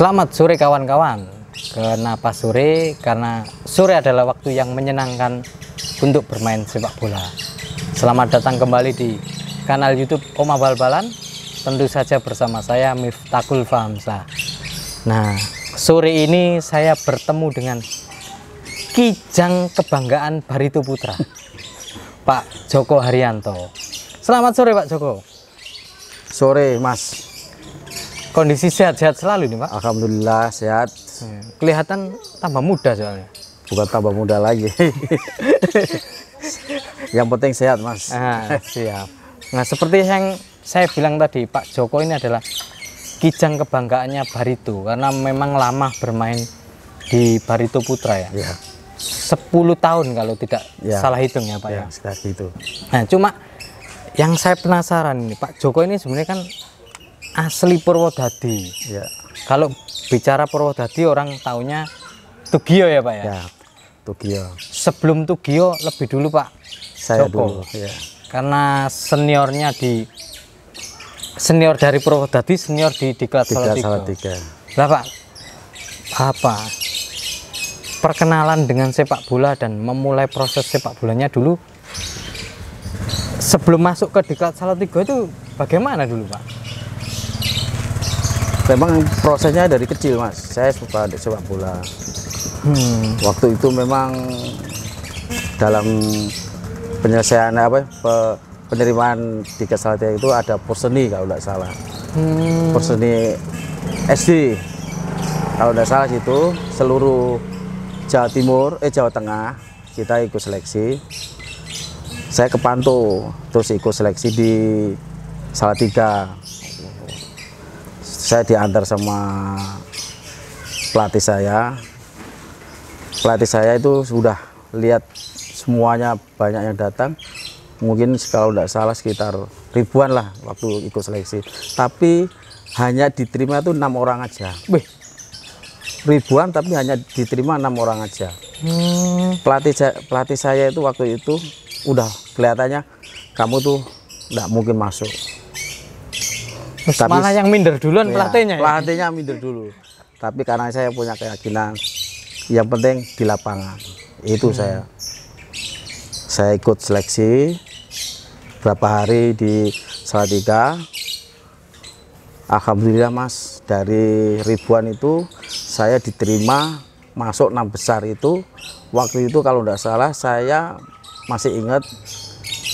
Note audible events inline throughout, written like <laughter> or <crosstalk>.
Selamat sore kawan-kawan. Kenapa sore? Karena sore adalah waktu yang menyenangkan untuk bermain sepak bola. Selamat datang kembali di kanal YouTube Oma Balbalan. Tentu saja bersama saya Miftakul Famsa. Nah, sore ini saya bertemu dengan Kijang Kebanggaan Barito Putra. Pak Joko Haryanto. Selamat sore Pak Joko. Sore, Mas. Kondisi sehat-sehat selalu nih Pak? Alhamdulillah sehat. Iya. Kelihatan tambah muda soalnya. Bukan tambah muda lagi. <laughs> yang penting sehat Mas. Ah, siap. Nah seperti yang saya bilang tadi Pak Joko ini adalah kijang kebanggaannya Barito karena memang lama bermain di Barito Putra ya. ya. 10 tahun kalau tidak ya. salah hitung ya Pak iya, ya. ya. itu. Nah cuma yang saya penasaran ini Pak Joko ini sebenarnya kan asli Purwodadi. Ya. Kalau bicara Purwodadi orang taunya Tugio ya Pak ya? ya Tugio. Sebelum Tugio lebih dulu Pak. Saya Joko. dulu. Ya. Karena seniornya di senior dari Purwodadi, senior di Diklat Salatiga. Lah Pak, apa perkenalan dengan sepak bola dan memulai proses sepak bolanya dulu sebelum masuk ke Diklat Salatiga itu bagaimana dulu Pak? memang prosesnya dari kecil mas saya suka sepak bola hmm. waktu itu memang dalam penyelesaian apa pe, penerimaan tiga Salatiga itu ada porseni kalau tidak salah hmm. porseni SD kalau tidak salah itu seluruh Jawa Timur eh Jawa Tengah kita ikut seleksi saya ke Pantu terus ikut seleksi di Salatiga saya diantar sama pelatih saya pelatih saya itu sudah lihat semuanya banyak yang datang mungkin kalau tidak salah sekitar ribuan lah waktu ikut seleksi tapi hanya diterima itu enam orang aja Wih, ribuan tapi hanya diterima enam orang aja hmm. pelatih pelatih saya itu waktu itu udah kelihatannya kamu tuh tidak mungkin masuk tapi, mana yang minder duluan ya, pelatihnya ya? Pelatihnya minder dulu. Tapi karena saya punya keyakinan yang penting di lapangan. Itu hmm. saya. Saya ikut seleksi berapa hari di Salatiga. Alhamdulillah Mas, dari ribuan itu saya diterima masuk enam besar itu. Waktu itu kalau tidak salah saya masih ingat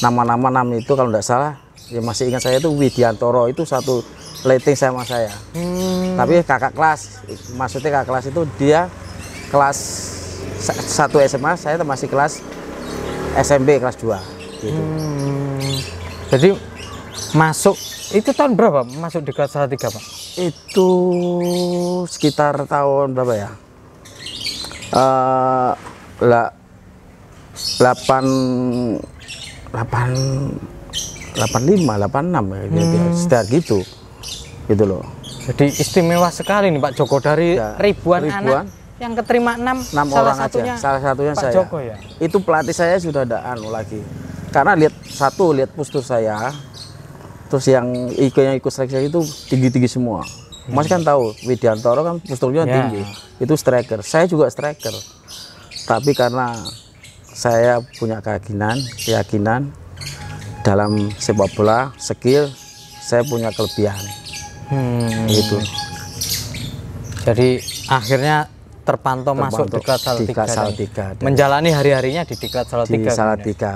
nama-nama enam itu kalau tidak salah ya masih ingat saya itu Widiantoro itu satu letting sama saya hmm. tapi kakak kelas maksudnya kakak kelas itu dia kelas satu SMA saya masih kelas SMP kelas 2 gitu hmm. jadi masuk itu tahun berapa masuk di kelas 3 Pak itu sekitar tahun berapa ya eh uh, 8 8 85 86 ya, enam hmm. gitu gitu loh jadi istimewa sekali nih Pak Joko dari ya, ribuan, ribuan anak yang keterima enam enam salah orang satunya aja. salah satunya Pak saya Joko ya itu pelatih saya sudah ada anu lagi karena lihat satu lihat postur saya terus yang ikut yang ikut seleksi itu tinggi tinggi semua Mas kan hmm. tahu Widiantoro kan posturnya ya. tinggi itu striker saya juga striker tapi karena saya punya keyakinan keyakinan dalam sepak bola skill saya punya kelebihan hmm. itu jadi akhirnya terpantau, terpantau masuk Diklat Salatiga, Diklat kan ya? Salatiga menjalani hari-harinya di Diklat Salatiga di kan ya? Salatiga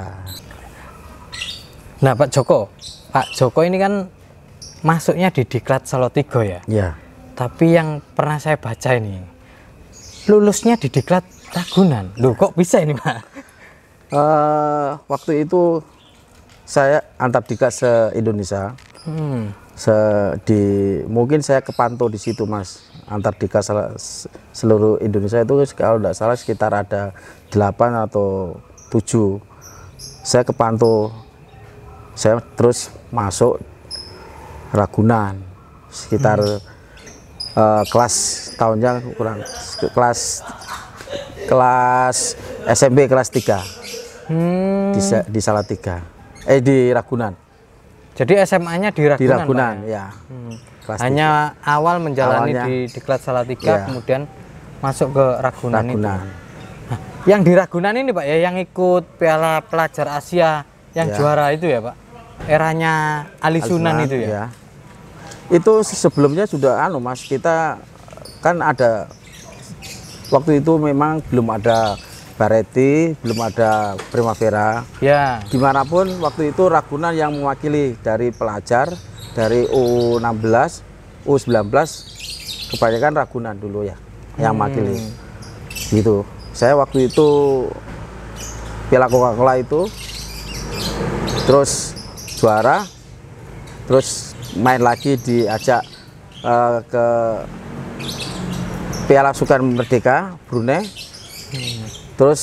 nah Pak Joko Pak Joko ini kan masuknya di Diklat Salatiga ya ya tapi yang pernah saya baca ini lulusnya di Diklat Ragunan loh kok bisa ini Pak uh, waktu itu saya antartika se Indonesia hmm. se di mungkin saya kepantau di situ mas antartika seluruh Indonesia itu kalau tidak salah sekitar ada delapan atau tujuh saya kepantau saya terus masuk Ragunan sekitar hmm. uh, kelas tahunnya kurang kelas kelas SMP kelas tiga hmm. di, di Salatiga eh di Ragunan. Jadi SMA-nya di Ragunan. Di Ragunan, Pak, ya? ya. Hmm. Hanya ya. awal menjalani Awalnya, di diklat Salatiga, ya. kemudian masuk ke Ragunan, Ragunan. itu. yang di Ragunan ini Pak ya, yang ikut Piala Pelajar Asia yang ya. juara itu ya Pak. Eranya Ali Sunan itu ya. ya. Itu sebelumnya sudah anu Mas, kita kan ada waktu itu memang belum ada Bareti, belum ada Primavera. Ya. Gimana pun waktu itu Ragunan yang mewakili dari pelajar dari U16, U19 kebanyakan Ragunan dulu ya yang hmm. mewakili. Gitu. Saya waktu itu Piala Coca-Cola itu terus juara terus main lagi diajak uh, ke Piala Sukan Merdeka Brunei hmm terus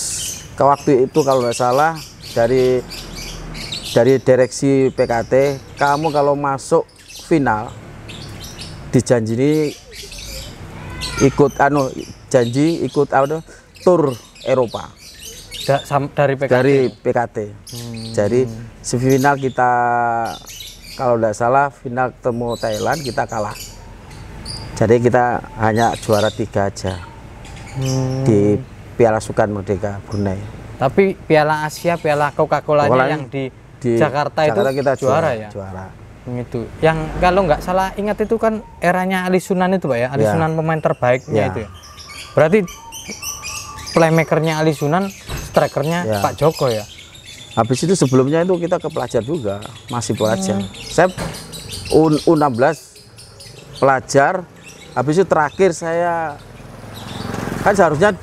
ke waktu itu kalau nggak salah dari dari direksi PKT kamu kalau masuk final dijanjini ikut anu janji ikut anu tur Eropa da, sam, dari PKT dari PKT hmm. jadi semifinal kita kalau tidak salah final ketemu Thailand kita kalah jadi kita hanya juara tiga aja hmm. di Piala Sukan Merdeka Brunei. Tapi Piala Asia, Piala Coca-Cola yang di, di Jakarta, Jakarta itu kita juara, juara ya. Juara. Itu. Yang kalau nggak salah ingat itu kan eranya Ali Sunan itu Pak ya, Ali ya. Sunan pemain terbaiknya ya. itu ya. Berarti playmakernya Ali Sunan, strikernya ya. Pak Joko ya. Habis itu sebelumnya itu kita ke pelajar juga, masih pelajar. Hmm. Saya U U16 pelajar, habis itu terakhir saya kan seharusnya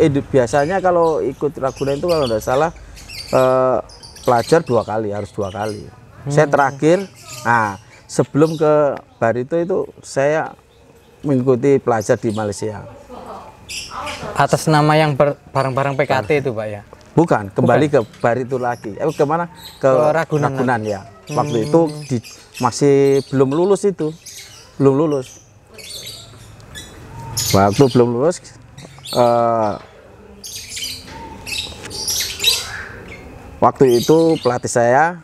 eh biasanya kalau ikut Ragunan itu kalau tidak salah eh, pelajar dua kali harus dua kali. Hmm. Saya terakhir, nah sebelum ke Barito itu saya mengikuti pelajar di Malaysia. Atas nama yang barang-barang PKT Bar itu pak ya? Bukan, kembali Bukan. ke Barito lagi. Eh kemana? Ke, ke Ragunan, Ragunan ya. Hmm. Waktu itu hmm. di, masih belum lulus itu, belum lulus. Waktu belum lulus. Uh, waktu itu pelatih saya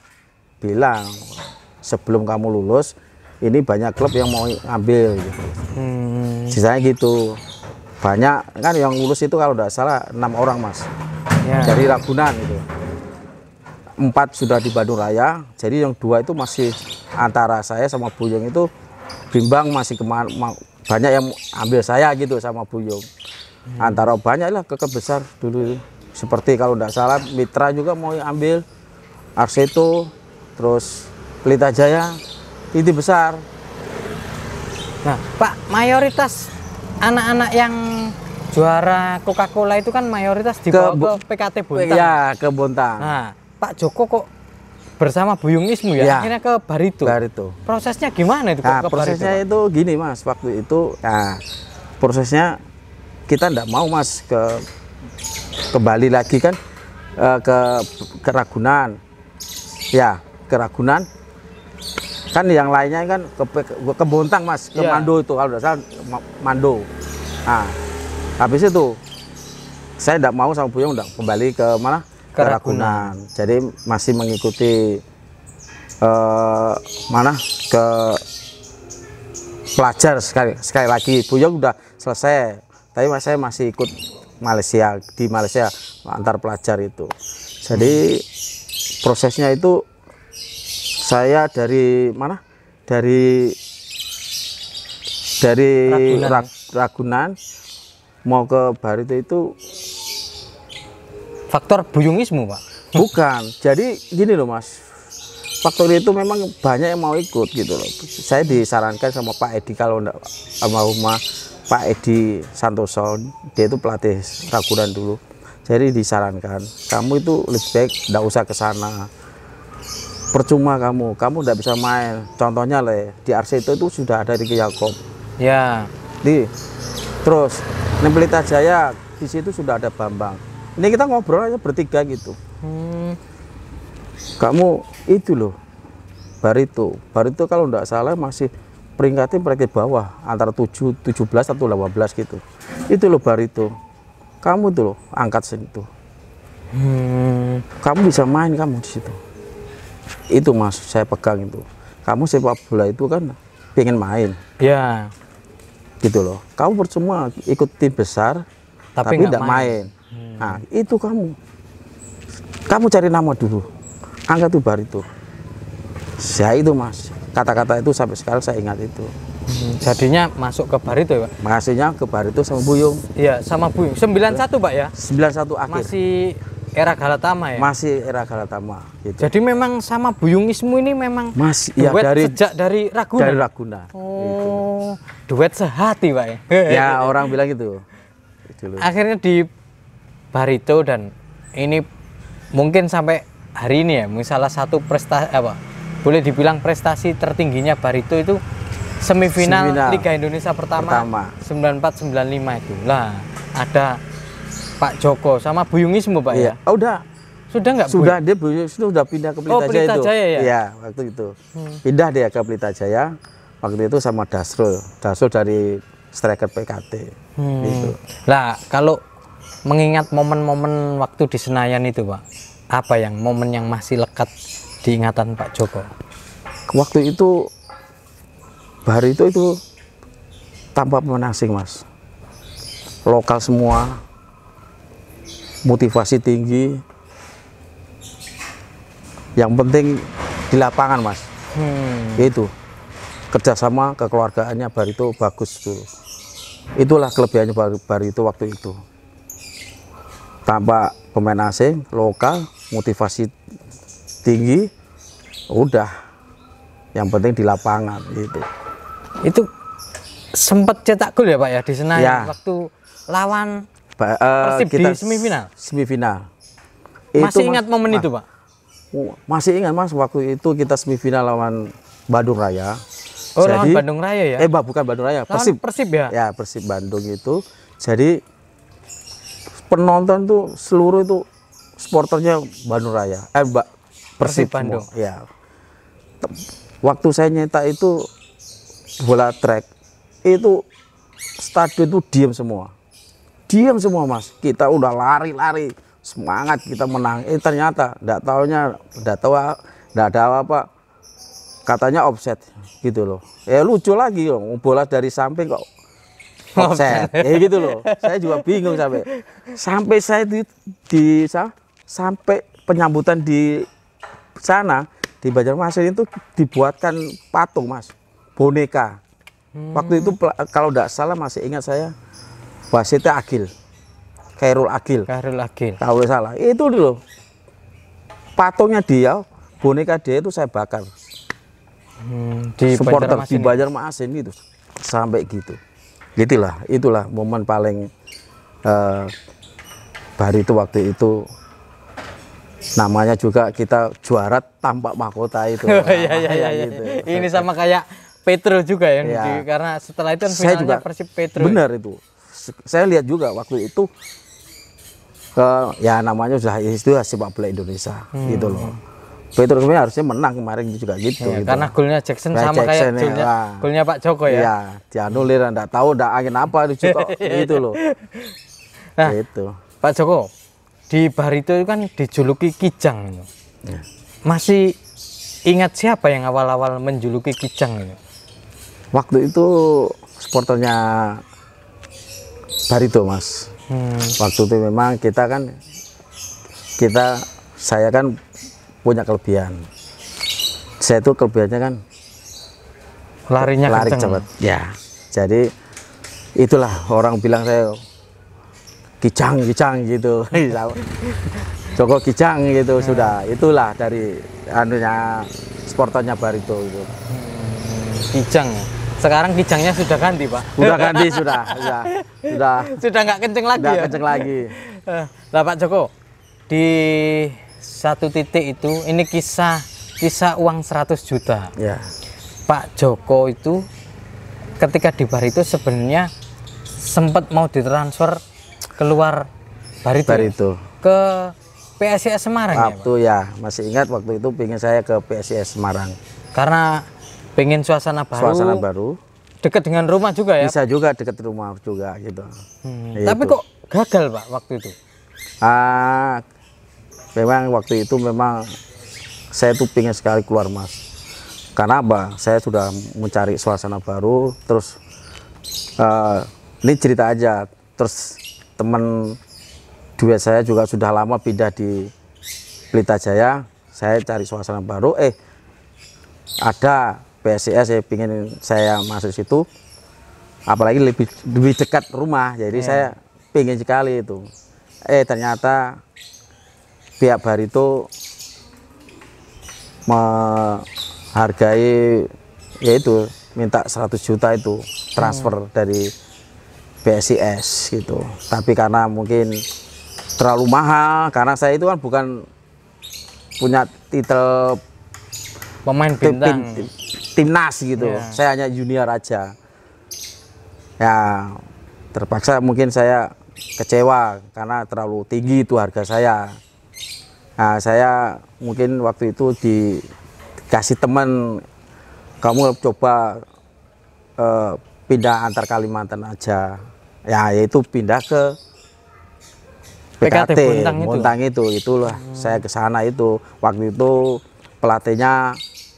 bilang sebelum kamu lulus ini banyak klub yang mau ngambil, gitu. Hmm. Sisanya gitu. Banyak kan yang lulus itu kalau tidak salah enam orang mas yeah. dari Ragunan itu. Empat sudah di Bandung Raya, jadi yang dua itu masih antara saya sama Buyung itu bimbang masih kemana banyak yang ambil saya gitu sama Buyung. Hmm. Antara banyak lah kekebesar dulu seperti kalau tidak salah Mitra juga mau ambil Arseto terus Pelita Jaya ini besar nah Pak mayoritas anak-anak yang juara Coca-Cola itu kan mayoritas di ke, ke PKT Bontang ya ke Bontang nah Pak Joko kok bersama Buyung Ismu ya, ya akhirnya ke Barito. Barito. Prosesnya gimana itu nah, ke prosesnya Barito, itu gini Mas, waktu itu nah, prosesnya kita tidak mau Mas ke kembali lagi kan uh, ke keragunan ya keragunan kan yang lainnya kan ke, ke, ke Bontang mas ke yeah. Mando itu kalau salah Mando nah habis itu saya tidak mau sama Buyung tidak kembali ke mana ke Ragunan jadi masih mengikuti uh, mana ke pelajar sekali sekali lagi Buyung udah selesai tapi saya masih ikut Malaysia di Malaysia antar pelajar itu jadi prosesnya itu saya dari mana dari dari Ragunan, Ragunan mau ke Barito itu faktor buyungismu pak bukan jadi gini loh mas faktor itu memang banyak yang mau ikut gitu loh saya disarankan sama Pak Edi kalau enggak sama rumah Pak Edi Santoso dia itu pelatih Ragunan dulu jadi disarankan kamu itu lebih baik tidak usah ke sana percuma kamu kamu tidak bisa main contohnya le di RC itu sudah ada di Yakob ya di terus Nepelita Jaya di situ sudah ada Bambang ini kita ngobrol aja bertiga gitu hmm. kamu itu loh itu Barito itu kalau tidak salah masih peringkatnya peringkat bawah antara 7 17 atau 18 gitu itu loh bar itu kamu tuh loh angkat situ hmm. kamu bisa main kamu di situ itu mas saya pegang itu kamu sepak bola itu kan pengen main ya gitu loh kamu percuma ikut tim besar tapi, tapi tidak main, main. Hmm. nah itu kamu kamu cari nama dulu angkat tuh bar itu saya itu mas kata-kata itu sampai sekarang saya ingat itu hmm. jadinya masuk ke bar itu ya Pak? masihnya ke itu sama Buyung iya sama Buyung 91 Pak ya? 91 akhir masih era Galatama ya? Masih era Galatama. Gitu. Jadi memang sama Buyungismu ini memang Mas, iya, duet ya, dari, sejak dari Raguna. Dari Raguna. Oh, gitu. duet sehati pak ya? ya orang bilang gitu. Dulu. Akhirnya di Barito dan ini mungkin sampai hari ini ya, misalnya satu prestasi apa? boleh dibilang prestasi tertingginya Barito itu semifinal, semifinal Liga Indonesia pertama, pertama. 94 95 itu. Lah, ada Pak Joko sama Buyungi semua Pak iya. ya. Oh, udah. Sudah enggak Sudah Buyung? dia sudah pindah ke oh, Pelita oh, Jaya itu. Jaya ya? Iya, waktu itu. Hmm. Pindah dia ke Pelita Jaya. Waktu itu sama Dasrul. Dasrul dari striker PKT. Hmm. Itu. Lah, kalau mengingat momen-momen waktu di Senayan itu, Pak. Apa yang momen yang masih lekat diingatan Pak Joko? Waktu itu baru itu itu tanpa pemain asing mas lokal semua motivasi tinggi yang penting di lapangan mas hmm. itu kerjasama kekeluargaannya itu bagus tuh itulah kelebihannya bar, itu waktu itu tanpa pemain asing lokal motivasi tinggi udah yang penting di lapangan gitu itu sempat cetak gol ya pak ya di Senayan ya. waktu lawan ba uh, Persib kita di semifinal semifinal itu masih ingat mas, momen nah. itu pak oh, masih ingat mas waktu itu kita semifinal lawan Bandung Raya oh jadi, lawan Bandung Raya ya eh bukan Bandung Raya lawan Persib Persib ya ya Persib Bandung itu jadi penonton tuh seluruh itu sporternya Bandung Raya eh pak Persib, Persib Bandung ya waktu saya nyetak itu bola track itu stadion itu diam semua diam semua mas kita udah lari-lari semangat kita menang eh ternyata tidak tahunya, tidak tahu tidak ada apa-apa katanya offset gitu loh ya lucu lagi loh bola dari samping kok offset ya gitu loh saya juga bingung sampai sampai saya di, di sampai penyambutan di sana di Banjarmasin itu dibuatkan patung mas boneka hmm. waktu itu hmm. kalau tidak salah masih ingat saya wasitnya Agil Kairul Agil Kairul Agil kalau salah itu dulu patungnya dia boneka dia itu saya bakar hmm, di supporter di Banjarmasin ya? itu sampai gitu gitulah itulah momen paling uh, itu waktu itu namanya juga kita juara tampak mahkota itu. oh, <laughs> iya, iya, iya, iya, Gitu. Ini sama kayak Petro juga ya, ya. Di, karena setelah itu kan saya juga, Persib Petro. Benar itu. Saya lihat juga waktu itu ke eh, ya namanya sudah itu sepak bola Indonesia hmm. gitu loh. Petro sebenarnya harusnya menang kemarin juga gitu. Ya, gitu. Karena golnya Jackson Kaya sama Jackson kayak golnya, iya. golnya Pak Joko ya. Iya, dianulir nulir enggak tahu enggak angin apa itu <laughs> iya, gitu loh. Nah, itu Pak Joko, di Barito itu kan dijuluki Kijang. Ya. Masih ingat siapa yang awal-awal menjuluki Kijang? Ya? Waktu itu supporternya Barito mas. Hmm. Waktu itu memang kita kan kita saya kan punya kelebihan. Saya itu kelebihannya kan larinya lari kencang. cepat. Ya. Jadi itulah orang bilang saya kijang kijang gitu <laughs> iya. Joko kijang gitu hmm. sudah itulah dari anunya sportonya Barito itu hmm, kijang ya? sekarang kijangnya sudah ganti pak sudah <laughs> ganti sudah sudah sudah sudah nggak kenceng lagi nggak ya? kenceng lagi <laughs> eh, lah Pak Joko di satu titik itu ini kisah kisah uang 100 juta ya. Pak Joko itu ketika di bar itu sebenarnya sempat mau ditransfer keluar itu, ya? itu ke PSIS Semarang waktu ya, Pak? ya masih ingat waktu itu pingin saya ke PSIS Semarang karena pingin suasana baru suasana baru dekat dengan rumah juga ya bisa juga dekat rumah juga gitu hmm. Iya, tapi kok gagal pak waktu itu ah memang waktu itu memang saya tuh pingin sekali keluar mas karena apa saya sudah mencari suasana baru terus uh, ini cerita aja terus teman duet saya juga sudah lama pindah di Pelita Jaya saya cari suasana baru eh ada PSIS saya pingin saya masuk situ apalagi lebih lebih dekat rumah jadi yeah. saya pingin sekali itu eh ternyata pihak bar itu menghargai yaitu minta 100 juta itu transfer hmm. dari BSIS gitu tapi karena mungkin terlalu mahal karena saya itu kan bukan punya titel pemain bintang tim, tim, timnas gitu yeah. saya hanya junior aja ya terpaksa mungkin saya kecewa karena terlalu tinggi itu harga saya nah, saya mungkin waktu itu di, dikasih teman kamu coba uh, pindah antar Kalimantan aja ya itu pindah ke PKT, PKT Montang itu. itu itulah hmm. saya ke sana itu waktu itu pelatihnya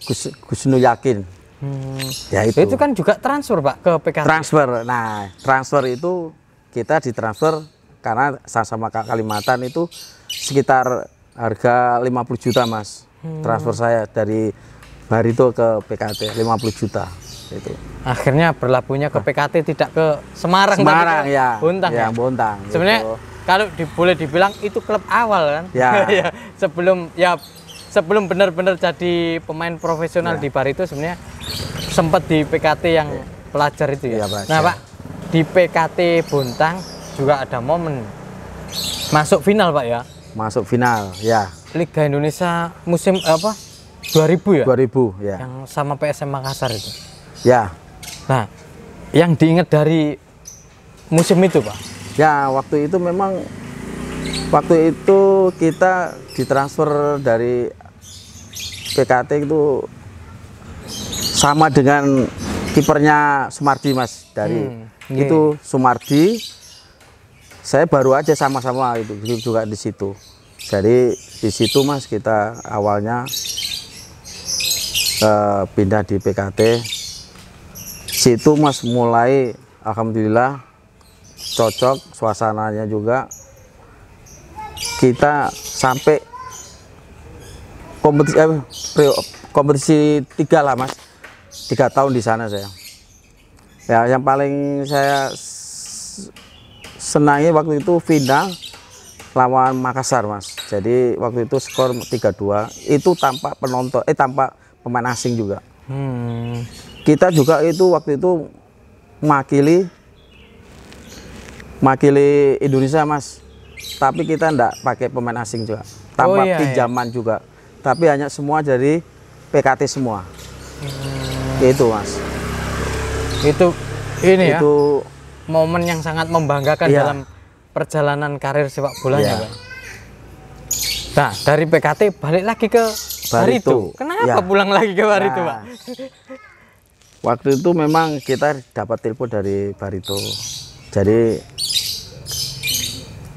Gus Gusnu Yakin hmm. ya itu. itu kan juga transfer pak ke PKT transfer nah transfer itu kita ditransfer karena sama-sama Kalimantan itu sekitar harga 50 juta mas hmm. transfer saya dari Barito ke PKT 50 juta itu akhirnya berlabuhnya ke ah. PKT tidak ke Semarang Semarang ya Bontang ya, ya. Bontang sebenarnya gitu. kalau di, boleh dibilang itu klub awal kan ya, <laughs> ya sebelum ya sebelum benar-benar jadi pemain profesional ya. di bar itu sebenarnya sempat di PKT yang ya. pelajar itu ya, iya, nah, ya nah Pak di PKT Bontang juga ada momen masuk final Pak ya masuk final ya Liga Indonesia musim eh, apa 2000 ya 2000 ya yang sama PSM Makassar itu Ya. Nah, yang diingat dari musim itu, Pak? Ya, waktu itu memang waktu itu kita ditransfer dari PKT itu sama dengan kipernya Sumardi, Mas. Dari hmm, iya, itu iya. Sumardi saya baru aja sama-sama itu juga di situ. Jadi di situ Mas kita awalnya uh, pindah di PKT situ mas mulai alhamdulillah cocok suasananya juga kita sampai kompetisi eh, kompetisi tiga lah mas tiga tahun di sana saya ya yang paling saya senangi waktu itu final lawan Makassar mas jadi waktu itu skor 3-2 itu tanpa penonton eh tanpa pemain asing juga hmm kita juga itu waktu itu makili makili Indonesia mas tapi kita enggak pakai pemain asing juga tanpa oh, iya, iya. pinjaman iya. juga tapi hanya semua dari PKT semua hmm. itu mas itu ini ya, itu, ya momen yang sangat membanggakan iya. dalam perjalanan karir sepak bola iya. Ya, nah, dari PKT balik lagi ke Barito. Barito. Kenapa iya. pulang lagi ke Barito, nah. Pak? waktu itu memang kita dapat telepon dari Barito jadi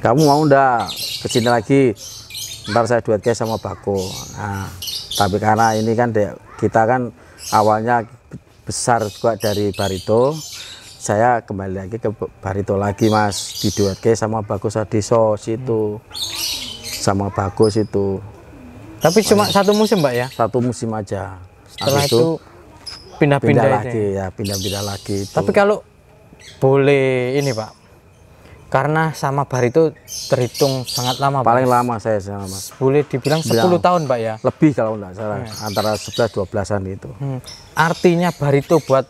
kamu mau ndak sini lagi ntar saya duet kayak sama Bako nah, tapi karena ini kan kita kan awalnya besar juga dari Barito saya kembali lagi ke Barito lagi mas di duet kayak sama Bagus Adiso situ sama Bagus itu tapi cuma Mas, satu musim mbak ya satu musim aja setelah Habis itu, itu pindah-pindah lagi ya pindah-pindah lagi itu. tapi kalau boleh ini pak karena sama bar itu terhitung sangat lama paling pak. lama saya sama mas boleh dibilang 10 Bilang, tahun pak ya lebih kalau enggak salah ya. antara 11 12-an itu hmm. artinya bar itu buat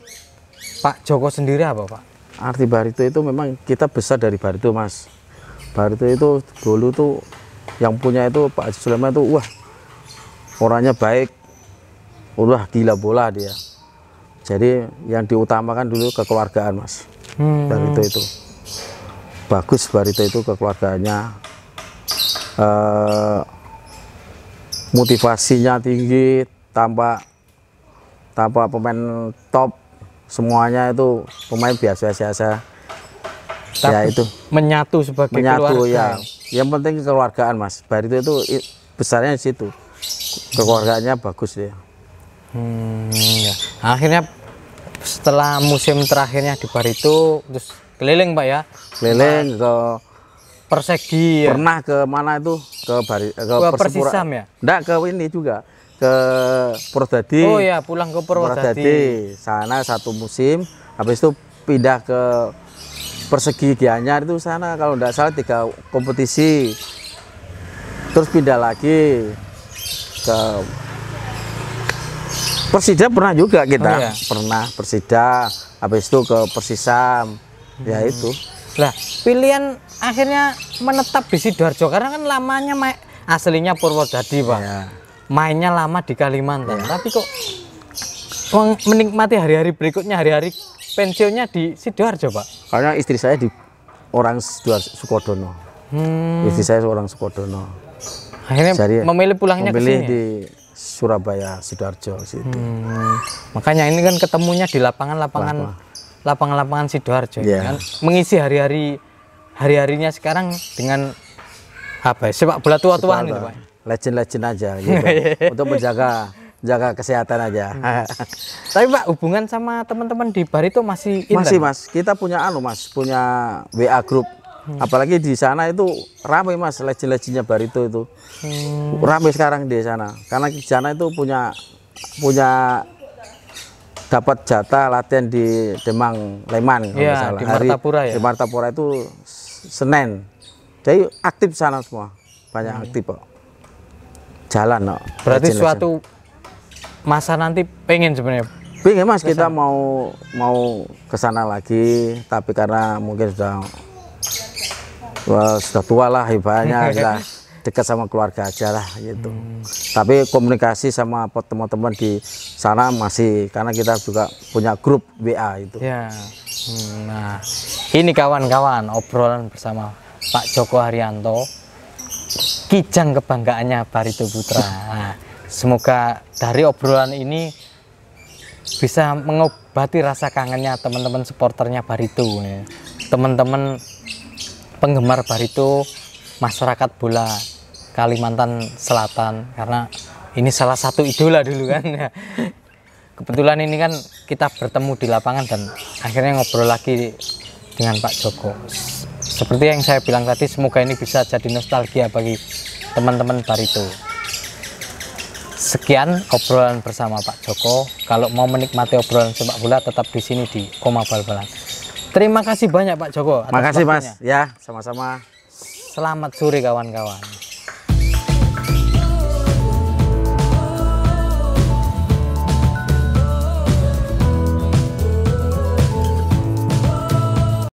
Pak Joko sendiri apa pak arti bar itu itu memang kita besar dari bar itu mas barito itu dulu tuh yang punya itu Pak Haji Sulaiman itu wah orangnya baik udah gila bola dia jadi yang diutamakan dulu kekeluargaan mas. Hmm. Barito itu bagus Barito itu kekeluarganya e, eh, motivasinya tinggi, tampak tanpa pemain top semuanya itu pemain biasa-biasa ya itu menyatu sebagai menyatu keluarga. Ya. ya yang penting kekeluargaan mas Barito itu besarnya di situ kekeluarganya bagus dia ya. hmm, ya. akhirnya setelah musim terakhirnya di bar itu terus keliling pak ya keliling ke persegi ya? pernah ke mana itu ke bari eh, ke, Persipura, persisam ya enggak ke ini juga ke Purwodadi oh ya pulang ke Purwodadi sana satu musim habis itu pindah ke persegi Gianyar itu sana kalau enggak salah tiga kompetisi terus pindah lagi ke Persija pernah juga kita. Oh, iya. Pernah Persija habis itu ke Persisam. Hmm. Ya itu. Lah, pilihan akhirnya menetap di Sidoarjo karena kan lamanya main aslinya Purwodadi, Pak. Ya. Mainnya lama di Kalimantan, ya. tapi kok menikmati hari-hari berikutnya hari-hari pensiunnya di Sidoarjo, Pak. Karena istri saya di orang Sidoarjo Sukodono. Hmm. Istri saya seorang Sukodono. Akhirnya Jadi, memilih pulangnya memilih ke sini. Ya? di Surabaya Sidoarjo situ. Hmm. Makanya ini kan ketemunya di lapangan-lapangan lapangan-lapangan Sidoarjo yeah. kan mengisi hari-hari hari-harinya sekarang dengan apa ya? Sepak bola tua-tuaan itu, Pak. Legend-legend aja <laughs> gitu. Iya. Untuk menjaga jaga kesehatan aja. Hmm. Tapi Pak, hubungan sama teman-teman di bar itu masih inter? Masih, Mas. Kita punya anu, Mas, punya WA grup Hmm. Apalagi di sana itu ramai mas leci-lecinya Barito itu. Hmm. Ramai sekarang di sana. Karena di sana itu punya punya dapat jatah latihan di Demang Leman kalau iya, salah. Di Martapura ya. Di Martapura itu Senin. Jadi aktif sana semua. Banyak hmm. aktif kok. Jalan kok. Berarti suatu masa nanti pengen sebenarnya Pengen mas kesana. kita mau mau ke sana lagi tapi karena mungkin sudah Wah, sudah tua lah ibaratnya <laughs> sudah dekat sama keluarga aja lah gitu. Hmm. Tapi komunikasi sama teman-teman di sana masih karena kita juga punya grup WA itu. Ya. Hmm, nah, ini kawan-kawan obrolan bersama Pak Joko Haryanto kijang kebanggaannya Barito Putra. Nah, semoga dari obrolan ini bisa mengobati rasa kangennya teman-teman supporternya Barito. Teman-teman penggemar barito masyarakat bola Kalimantan Selatan karena ini salah satu idola dulu kan <laughs> kebetulan ini kan kita bertemu di lapangan dan akhirnya ngobrol lagi dengan Pak Joko seperti yang saya bilang tadi semoga ini bisa jadi nostalgia bagi teman-teman Barito sekian obrolan bersama Pak Joko kalau mau menikmati obrolan sepak bola tetap di sini di Koma Bal-Balan Terima kasih banyak Pak Joko. Makasih Mas. Ya, sama-sama. Selamat sore kawan-kawan.